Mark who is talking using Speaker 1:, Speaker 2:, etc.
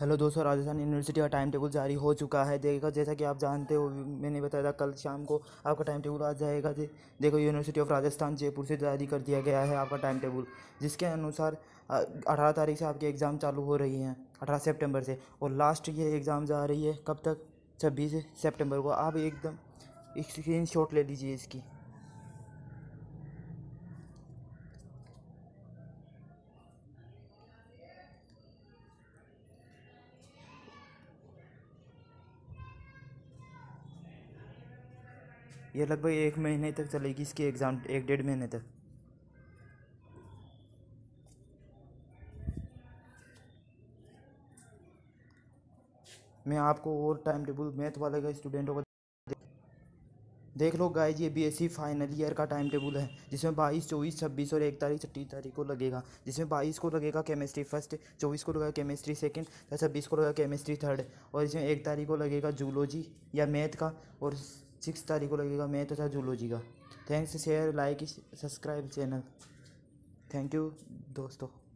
Speaker 1: hello दोस्तों Rajasthan university का time table जारी हो चुका है देखा जैसा कि आप जानते हो मैंने बताया था कल शाम को आपका टाइम टेबल आ जाएगा देखो यूनिवर्सिटी ऑफ राजस्थान जयपुर से जारी कर दिया गया है आपका टाइम टेबल जिसके अनुसार अठारह तारीख से आपकी एग्ज़ाम चालू हो रही हैं अठारह सेप्टेम्बर से और लास्ट ये एग्ज़ाम जा रही है कब तक छब्बीस सेप्टेम्बर को आप एकदम स्क्रीन शॉट ले लीजिए इसकी ये लगभग एक महीने तक चलेगी इसकी एग्ज़ाम एक डेढ़ महीने तक मैं आपको और टाइम टेबल मैथ वाले का स्टूडेंटों का देख लो गाय जी ये एस फाइनल ईयर का टाइम टेबल है जिसमें बाईस चौबीस छब्बीस और एक तारीख छत्तीस तारीख को लगेगा जिसमें बाईस को लगेगा केमिस्ट्री फर्स्ट चौबीस को लगेगा केमिस्ट्री सेकंड या छब्बीस को लगेगा केमिस्ट्री थर्ड और इसमें एक तारीख को लगेगा जूलॉजी या मैथ का और सिक्स तारीख को लगेगा मैं तथा तो जूलॉजी का thanks share like subscribe channel thank you दोस्तों